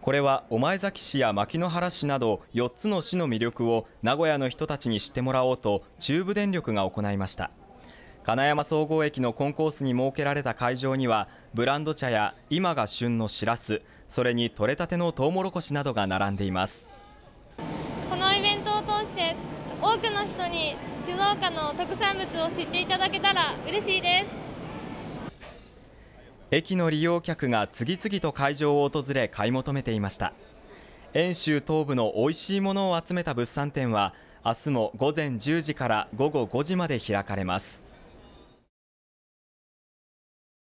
これは御前崎市や牧之原市など4つの市の魅力を名古屋の人たちに知ってもらおうと中部電力が行いました金山総合駅のコンコースに設けられた会場にはブランド茶や今が旬のしらすそれにとれたてのトウモロコシなどが並んでいますこのイベントを通して多くの人に静岡の特産物を知っていただけたら嬉しいです駅の利用客が次々と会場を訪れ買い求めていました遠州東部の美味しいものを集めた物産展は明日も午前10時から午後5時まで開かれます